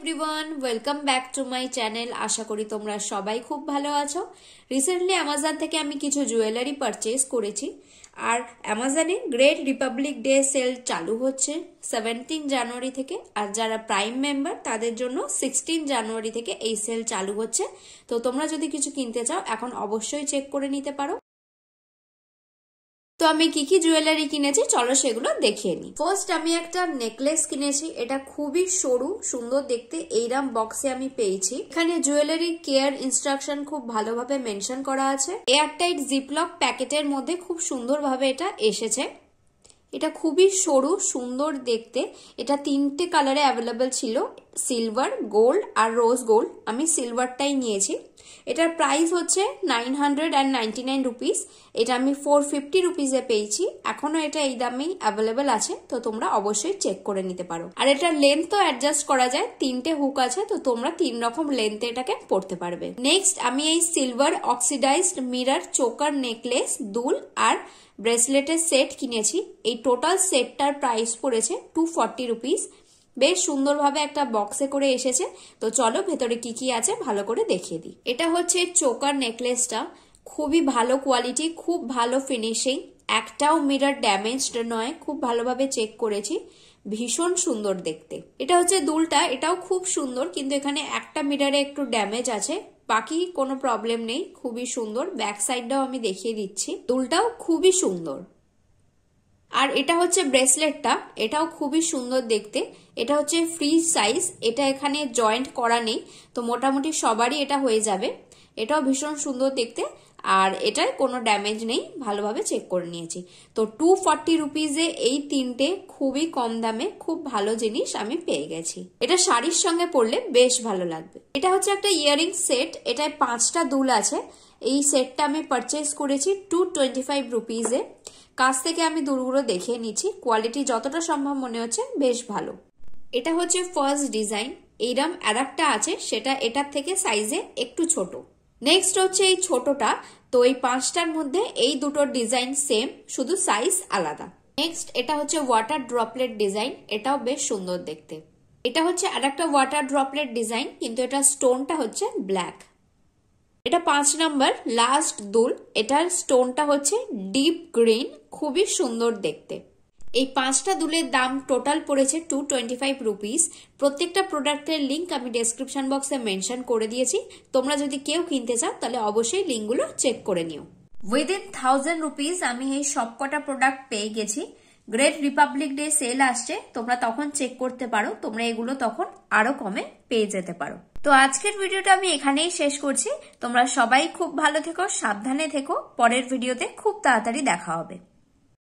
everyone welcome back to my channel আশা করি তোমরা সবাই খুব ভালো আছো রিসেন্টলি অ্যামাজন থেকে আমি কিছু জুয়েলারি পারচেস করেছি আর অ্যামাজনে গ্রেট রিপাবলিক ডে সেল চালু হচ্ছে সেভেন্টিন জানুয়ারি থেকে আর যারা প্রাইম মেম্বার তাদের জন্য সিক্সটিন জানুয়ারি থেকে এই সেল চালু হচ্ছে তো তোমরা যদি কিছু কিনতে চাও এখন অবশ্যই চেক করে নিতে পারো তো আমি কি কি জুয়েলারি কিনেছি চলো সেগুলো দেখিয়ে নিই ফার্স্ট আমি একটা নেকলেস কিনেছি এটা খুবই সরু সুন্দর দেখতে এইরাম বক্সে আমি পেয়েছি এখানে জুয়েলারি কেয়ার ইনস্ট্রাকশন খুব ভালোভাবে মেনশন করা আছে এয়ারটাইট জিপলক প্যাকেটের মধ্যে খুব সুন্দরভাবে এটা এসেছে এটা খুবই সরু সুন্দর দেখতে এটা তিনটে কালারে অ্যাভেলেবেল ছিল সিলভার গোল্ড আর রোজ গোল্ড আমি সিলভারটাই নিয়েছি এটার প্রাইস হচ্ছে nine hundred and ninety nine rupees এটা আমি ফোর ফিফটি রুপিসে পেয়েছি এখনও এটা এই দামেই অ্যাভেলেবেল আছে তো তোমরা অবশ্যই চেক করে নিতে পারো আর এটার লেন্থ তো অ্যাডজাস্ট করা যায় তিনটে হুক আছে তো তোমরা তিন রকম লেন্থে এটাকে পড়তে পারবে নেক্সট আমি এই silver oxidised mirror choker necklace দুল আর ব্রেসলেটের সেট কিনেছি এই টোটাল সেটটার প্রাইস পড়েছে টু ফর্টি রুপিস বেশ সুন্দরভাবে একটা বক্সে করে এসেছে তো চলো ভেতরে কি কি আছে ভালো করে দেখিয়ে দিই এটা হচ্ছে চোকার নেকলেসটা খুবই ভালো কোয়ালিটি খুব ভালো ফিনিশিং একটাও মিরার ড্যামেজড নয় খুব ভালোভাবে চেক করেছি ভীষণ সুন্দর দেখতে এটা হচ্ছে দুলটা এটাও খুব সুন্দর কিন্তু এখানে একটা মিরারে একটু ড্যামেজ আছে বাকি কোনো প্রবলেম নেই খুবই সুন্দর ব্যাক সাইডটাও আমি দেখিয়ে দিচ্ছি দুলটাও খুবই সুন্দর আর এটা হচ্ছে ব্রেসলেটটা এটাও খুবই সুন্দর দেখতে এটা হচ্ছে ফ্রি সাইজ এটা এখানে জয়েন্ট করা নেই তো মোটামুটি সবারই এটা হয়ে যাবে এটাও ভীষণ সুন্দর দেখতে আর এটায় কোনো ড্যামেজ নেই ভালোভাবে চেক করে নিয়েছি তো টু ফর্টি রুপিজে এই তিনটে খুবই কম দামে খুব ভালো জিনিস আমি পেয়ে গেছি এটা শাড়ির সঙ্গে পরলে বেশ ভালো লাগবে এটা হচ্ছে একটা ইয়ারিং সেট এটায় পাঁচটা দুল আছে এই সেটটা আমি পারচেস করেছি টু টোয়েন্টি ফাইভ রুপিজে কাছ থেকে আমি দূরগুলো দেখে নিচ্ছি কোয়ালিটি যতটা সম্ভব মনে হচ্ছে বেশ ভালো এটা হচ্ছে ফার্স্ট ডিজাইন এইরম আর আছে সেটা এটার থেকে সাইজে একটু ছোট নেক্সট হচ্ছে এই ছোটটা তো এই পাঁচটার মধ্যে এই দুটো ডিজাইন সেম শুধু সাইজ আলাদা নেক্সট এটা হচ্ছে ওয়াটার ড্রপলেট ডিজাইন এটাও বেশ সুন্দর দেখতে এটা হচ্ছে আর একটা ওয়াটার ড্রপলেট ডিজাইন কিন্তু এটা স্টোনটা হচ্ছে ব্ল্যাক এটা পাঁচ নাম্বার লাস্ট দুল এটার স্টোনটা হচ্ছে ডিপ গ্রিন খুবই সুন্দর দেখতে এই পাঁচটা দুলের দাম টোটাল পড়েছে টু টোয়েন্টি ফাইভ রুপিস প্রত্যেকটা প্রোডাক্টের লিঙ্ক আমি ডেসক্রিপশন বক্সে মেনশন করে দিয়েছি তোমরা যদি কেউ কিনতে চাও তাহলে অবশ্যই লিঙ্কগুলো চেক করে নিও উইদিন থাউজেন্ড রুপিস আমি এই সবকটা প্রোডাক্ট পেয়ে গেছি গ্রেট রিপাবলিক ডে সেল আসছে তোমরা তখন চেক করতে পারো তোমরা এগুলো তখন আরো কমে পেয়ে যেতে পারো তো আজকের ভিডিওটা আমি এখানেই শেষ করছি তোমরা সবাই খুব ভালো থেকো সাবধানে থেকো পরের ভিডিওতে খুব তাড়াতাড়ি দেখা হবে